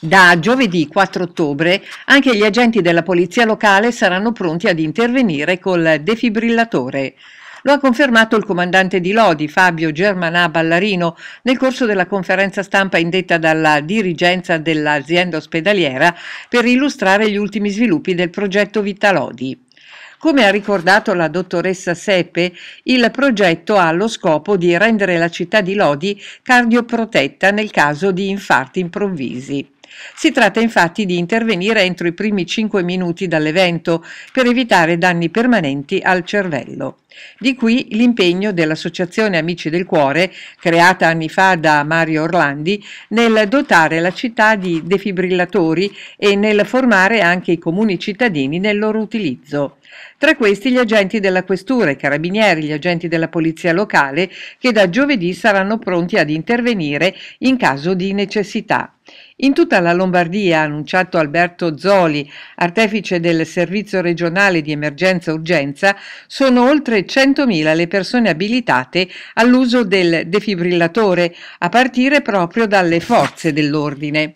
Da giovedì 4 ottobre anche gli agenti della polizia locale saranno pronti ad intervenire col defibrillatore. Lo ha confermato il comandante di Lodi, Fabio Germanà Ballarino, nel corso della conferenza stampa indetta dalla dirigenza dell'azienda ospedaliera per illustrare gli ultimi sviluppi del progetto Vita Lodi. Come ha ricordato la dottoressa Seppe, il progetto ha lo scopo di rendere la città di Lodi cardioprotetta nel caso di infarti improvvisi. Si tratta infatti di intervenire entro i primi 5 minuti dall'evento per evitare danni permanenti al cervello. Di qui l'impegno dell'Associazione Amici del Cuore, creata anni fa da Mario Orlandi, nel dotare la città di defibrillatori e nel formare anche i comuni cittadini nel loro utilizzo. Tra questi gli agenti della questura, i carabinieri, gli agenti della polizia locale che da giovedì saranno pronti ad intervenire in caso di necessità. In tutta la Lombardia, ha annunciato Alberto Zoli, artefice del Servizio regionale di emergenza urgenza, sono oltre 100.000 le persone abilitate all'uso del defibrillatore, a partire proprio dalle forze dell'ordine.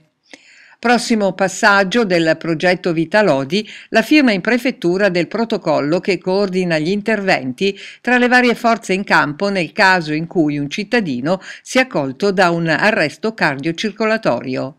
Prossimo passaggio del progetto Vitalodi, la firma in prefettura del protocollo che coordina gli interventi tra le varie forze in campo nel caso in cui un cittadino sia colto da un arresto cardiocircolatorio.